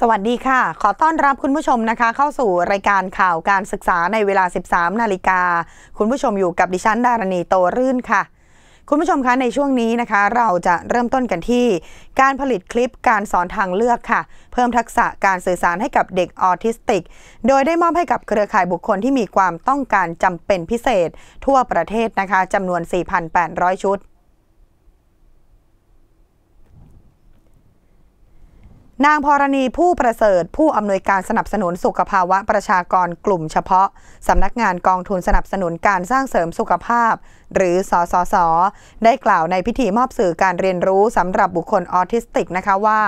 สวัสดีค่ะ ขอต้อนรับคุณผู้ชมนะคะ เข้าสู่รายการข่าวการศึกษาในเวลา 13 นาฬิกา คุณผู้ชมอยู่กับดิฉันดารณีโตรื่นค่ะ คุณผู้ชมคะในช่วงนี้นะคะ เราจะเริ่มต้นกันที่ การผลิตคลิปการสอนทางเลือกค่ะ เพิ่มทักษะการสื่อสารให้กับเด็กออทิสติก โดยได้มอบให้กับเครือข่ายบุคคลที่มีความต้องการจำเป็นพิเศษ ทั่วประเทศนะคะจำนวน 4,800 ชุดนางพรณีผู้ประเสริฐผู้อำนวยการสนับสนุนสุขภาวะประชากรกลุ่มเฉพาะสำนักงานกองทุนสนับสนุนการสร้างเสริมสุขภาพ หรือสสส ได้กล่าวในพิธีมอบสื่อการเรียนรู้สำหรับบุคคลออทิสติกนะคะว่า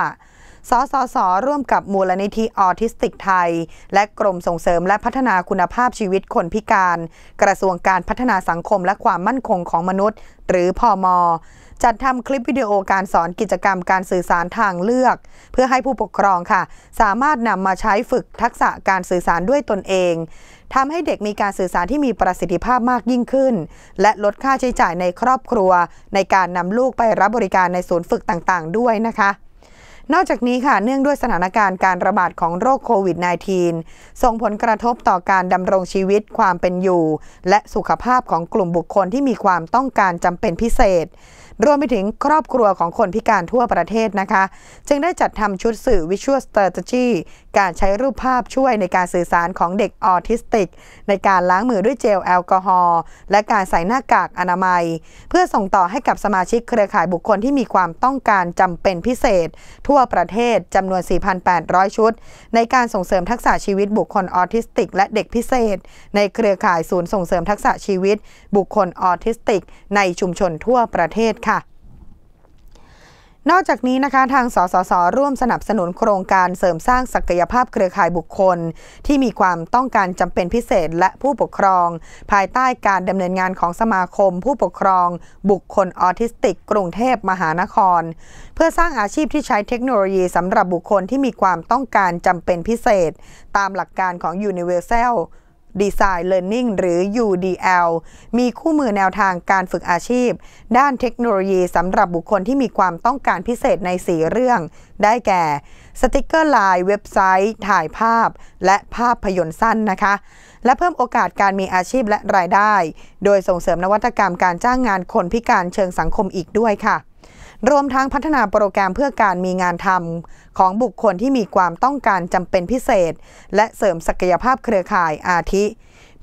สสสร่วมกับมูลนิธิออทิสติกไทย และกรมส่งเสริมและพัฒนาคุณภาพชีวิตคนพิการ กระทรวงการพัฒนาสังคมและความมั่นคงของมนุษย์ หรือพอมจัดทำคลิปวิดีโอการสอนกิจกรรมการสื่อสารทางเลือก เพื่อให้ผู้ปกครองค่ะ สามารถนำมาใช้ฝึกทักษะการสื่อสารด้วยตนเองทำให้เด็กมีการสื่อสารที่มีประสิทธิภาพมากยิ่งขึ้น และลดค่าใช้จ่ายในครอบครัว ในการนำลูกไปรับบริการในศูนย์ฝึกต่างๆ ด้วยนะคะนอกจากนี้ค่ะเนื่องด้วยสถานการณ์การระบาดของโรคโควิด -19 ส่งผลกระทบต่อการดำรงชีวิตความเป็นอยู่ และสุขภาพของกลุ่มบุคคลที่มีความต้องการจำเป็นพิเศษรวมไปถึงครอบครัวของคนพิการทั่วประเทศนะคะ จึงได้จัดทำชุดสื่อ Visual Strategy การใช้รูปภาพช่วยในการสื่อสารของเด็กออทิสติก ในการล้างมือด้วยเจลแอลกอฮอล์และการใส่หน้ากากอนามัย เพื่อส่งต่อให้กับสมาชิกเครือข่ายบุคคลที่มีความต้องการจำเป็นพิเศษ ทั่วประเทศจำนวน 4,800 ชุด ในการส่งเสริมทักษะชีวิตบุคคลออทิสติก และเด็กพิเศษ ในเครือข่ายศูนย์ส่งเสริมทักษะชีวิต บุคคลออทิสติก ในชุมชนทั่วประเทศนอกจากนี้นะคะทางสสสร่วมสนับสนุนโครงการเสริมสร้างศักยภาพเครือข่ายบุคคล ที่มีความต้องการจำเป็นพิเศษและผู้ปกครอง ภายใต้การดำเนินงานของสมาคม ผู้ปกครอง บุคคลออทิสติก กรุงเทพมหานคร เพื่อสร้างอาชีพที่ใช้เทคโนโลยีสำหรับบุคคลที่มีความต้องการจำเป็นพิเศษ ตามหลักการของ Universal Design Learning หรือ UDL มีคู่มือแนวทางการฝึกอาชีพ ด้านเทคโนโลยีสำหรับบุคคลที่มีความต้องการพิเศษในสีเรื่อง ได้แก่สติกเกอร์ลายเว็บไซต์ ถ่ายภาพและภาพยนตร์สั้นนะคะ และเพิ่มโอกาสการมีอาชีพและรายได้ โดยส่งเสริมนวัตกรรมการจ้างงานคนพิการเชิงสังคมอีกด้วยค่ะรวมทั้งพัฒนาโปรแกรมเพื่อการมีงานทำของบุคคลที่มีความต้องการจำเป็นพิเศษ และเสริมศักยภาพเครือข่ายอาทิ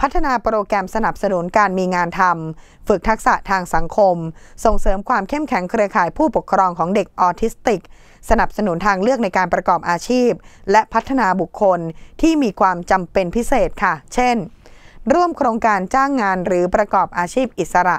พัฒนาโปรแกรมสนับสนุนการมีงานทำฝึกทักษะทางสังคม ส่งเสริมความเข้มแข็งเครือข่ายผู้ปกครองของเด็กออทิสติก สนับสนุนทางเลือกในการประกอบอาชีพ และพัฒนาบุคคลที่มีความจำเป็นพิเศษค่ะ เช่น ร่วมโครงการจ้างงานหรือประกอบอาชีพอิสระ